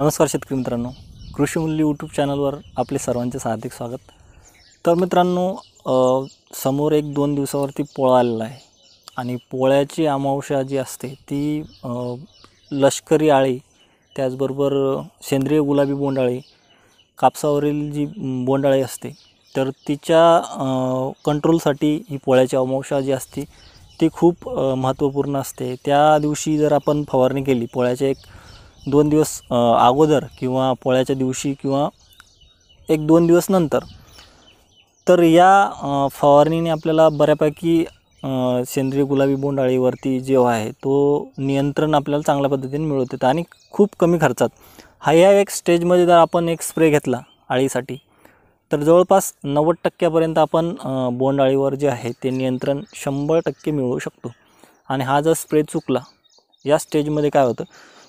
नमस्कार शेतकरी मित्रांनो कृषी मूल्य यूट्यूब चॅनलवर आपले सर्वांचे हार्दिक स्वागत तर मित्रांनो समोर एक दोन दिवसावरती पोळा आलेला आहे आणि पोळ्याची अमावस्या जी असते ती लष्करी आळी त्याचबरोबर सेंद्रिय गुलाबी बोंडाळी कापसावरील जी बोंडाळी असते तर तिच्या कंट्रोलसाठी ही पोळ्याची अमावस्या जी असते ती खूप महत्त्वपूर्ण असते त्या दिवशी जर आपण फवारणी केली पोळ्याच्या एक दोन दिवस अगोदर किंवा पोळ्याच्या दिवशी किंवा एक दोन दिवस नंतर तर या फवारणीने आपल्याला बऱ्यापैकी सेंद्रिय गुलाबी बोंडाळीवरती जो आहे तो नियंत्रण आपल्याला चांगल्या पद्धतीने मिळवत येतं आणि खूप कमी खर्चात हा या एक स्टेजमध्ये जर आपण एक स्प्रे घेतला आळीसाठी तर जवळपास नव्वद टक्क्यापर्यंत आपण बोंडाळीवर जे आहे ते नियंत्रण शंभर टक्के मिळवू शकतो आणि हा जर स्प्रे चुकला या स्टेजमध्ये काय होतं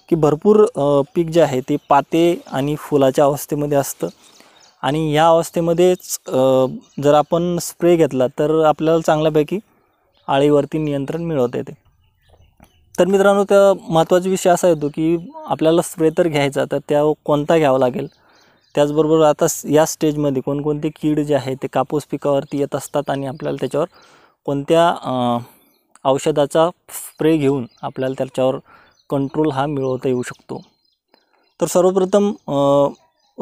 की भरपूर पीक जे आहे ते पाते आणि फुलाच्या अवस्थेमध्ये असतं आणि ह्या अवस्थेमध्येच जर आपण स्प्रे घेतला तर आपल्याला चांगल्यापैकी आळीवरती नियंत्रण मिळवता येते तर मित्रांनो त्या महत्त्वाचा विषय असा येतो की आपल्याला स्प्रे तर घ्यायचा तर त्या कोणता घ्यावा लागेल त्याचबरोबर आता या स्टेजमध्ये कोणकोणते कीड जे आहे ते कापूस पिकावरती येत असतात आणि आपल्याला त्याच्यावर कोणत्या औषधाचा स्प्रे घेऊन आपल्याला त्याच्यावर कंट्रोल हा मिळवता येऊ शकतो तर सर्वप्रथम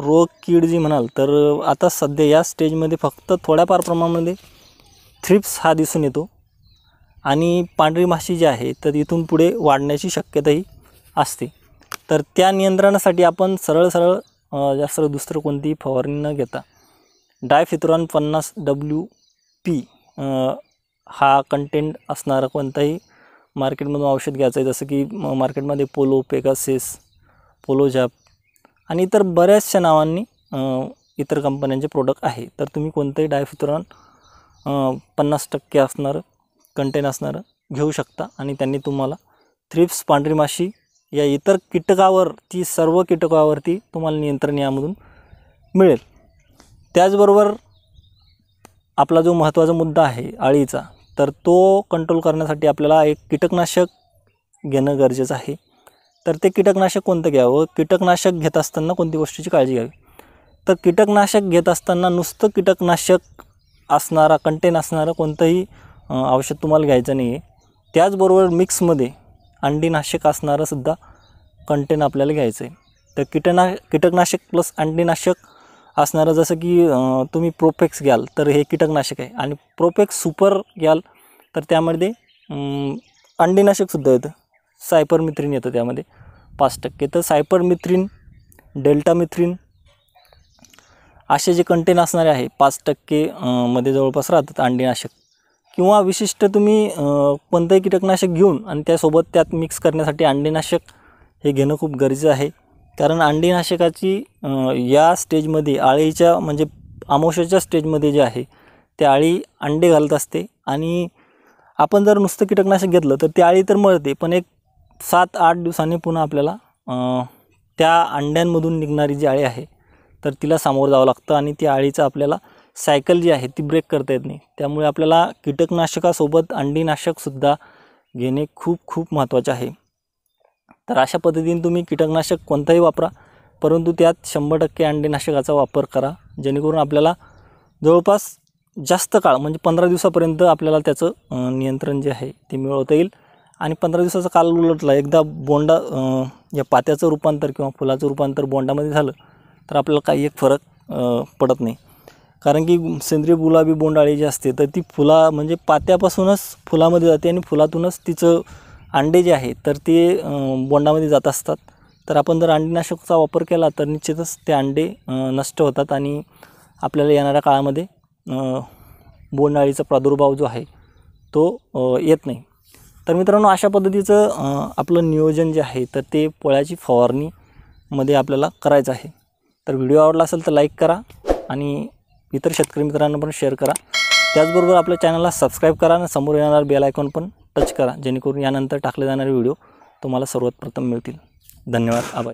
रोग कीड जी म्हणाल तर आता सध्या या स्टेजमध्ये फक्त थोड्याफार प्रमाणामध्ये थ्रिप्स हा दिसून येतो आणि पांढरी माशी जी आहे तर इथून पुढे वाढण्याची शक्यताही असते तर त्या नियंत्रणासाठी आपण सरळ सरळ जास्त दुसरं कोणतीही फवारणी न घेता डायफिथ्रॉन पन्नास डब्ल्यू पी हा कंटेंट असणारा कोणताही मार्केटमधून औषध घ्यायचं आहे जसं की मार्केटमध्ये पोलो पेगासेस पोलोजॅप आणि इतर बऱ्याचशा नावांनी इतर कंपन्यांचे प्रोडक्ट आहे तर तुम्ही कोणतंही डायफितुरॉन पन्नास टक्के असणारं कंटेन असणारं घेऊ शकता आणि त्यांनी तुम्हाला थ्रिप्स पांढरी माशी या इतर कीटकावर ती सर्व कीटकावरती तुम्हाला नियंत्रण यामधून मिळेल त्याचबरोबर आपला जो महत्त्वाचा मुद्दा आहे आळीचा तर तो कंट्रोल करण्यासाठी आपल्याला एक कीटकनाशक घेणं गरजेचं आहे तर ते कीटकनाशक कोणतं घ्यावं कीटकनाशक घेत असताना कोणती गोष्टीची काळजी घ्यावी तर कीटकनाशक घेत असताना नुसतं कीटकनाशक असणारा कंटेन असणारं कोणतंही औषध तुम्हाला घ्यायचं नाही आहे त्याचबरोबर मिक्समध्ये अंडीनाशक असणारंसुद्धा कंटेन आपल्याला घ्यायचं आहे तर कीटना कीटकनाशक प्लस अंडीनाशक असणारं जसं की तुम्ही प्रोपेक्स घ्याल तर हे कीटकनाशक आहे आणि प्रोपेक्स सुपर घ्याल तर त्यामध्ये अंडीनाशकसुद्धा येतं सायपरमिथ्रिन येतं त्यामध्ये पाच टक्के तर सायपरमिथ्रिन डेल्टामिथ्रिन असे जे कंटेन असणारे आहे पाच टक्के मध्ये जवळपास राहतात अंडीनाशक किंवा विशिष्ट तुम्ही कोणतंही कीटकनाशक घेऊन आणि त्यासोबत त्यात मिक्स करण्यासाठी अंडीनाशक हे घेणं खूप गरजेचं आहे कारण अंडीनाशकाची या स्टेजमध्ये आळीच्या म्हणजे आमोशाच्या स्टेजमध्ये जे आहे त्या आळी अंडे घालत असते आणि आपण जर नुसतं कीटकनाशक घेतलं तर ती आळी तर मळते पण एक सात आठ दिवसांनी पुन्हा आपल्याला त्या अंड्यांमधून निघणारी जी आळी आहे तर तिला सामोरं जावं लागतं आणि ती आळीचं आपल्याला सायकल जी आहे ती ब्रेक करता येत नाही त्यामुळे आपल्याला कीटकनाशकासोबत अंडीनाशकसुद्धा घेणे खूप खूप महत्त्वाचे आहे तर अशा पद्धतीने तुम्ही कीटकनाशक कोणताही वापरा परंतु त्यात शंभर टक्के अंडेनाशकाचा वापर करा जेणेकरून आपल्याला जवळपास जास्त काळ म्हणजे पंधरा दिवसापर्यंत आपल्याला त्याचं नियंत्रण जे आहे ते मिळवता येईल आणि पंधरा दिवसाचा काल उलटला एकदा बोंडा या पात्याचं रूपांतर किंवा फुलाचं रूपांतर बोंडामध्ये झालं तर आपल्याला काही एक फरक पडत नाही कारण की सेंद्रिय गुलाबी बोंडाळी जी असते तर ती फुला म्हणजे पात्यापासूनच फुलामध्ये जाते आणि फुलातूनच तिचं अंडे जे आहे तर ते बोंडामध्ये जात असतात तर आपण जर अंडीनाशकचा वापर केला तर निश्चितच ते अंडे नष्ट होतात आणि आपल्याला येणाऱ्या काळामध्ये बोंडाळीचा प्रादुर्भाव जो आहे तो येत नाही तर मित्रांनो अशा पद्धतीचं आपलं नियोजन जे आहे तर ते पोळ्याची फवारणीमध्ये आपल्याला करायचं आहे तर व्हिडिओ आवडला असेल तर लाईक करा आणि इतर शेतकरी मित्रांना पण शेअर करा त्याचबरोबर आपल्या चॅनलला सबस्क्राईब करा आणि समोर येणारा बेल आयकॉन पण टच करा जेणेकरून यानंतर टाकले जाणारे व्हिडिओ तुम्हाला सर्वात प्रथम मिळतील धन्यवाद आभार